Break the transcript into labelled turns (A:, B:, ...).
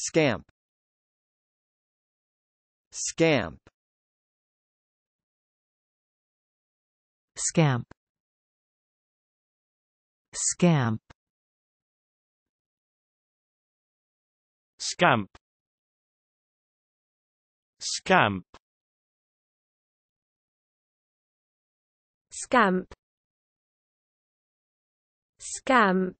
A: Scamp Scamp Scamp Scamp Scamp Scamp Scamp Scamp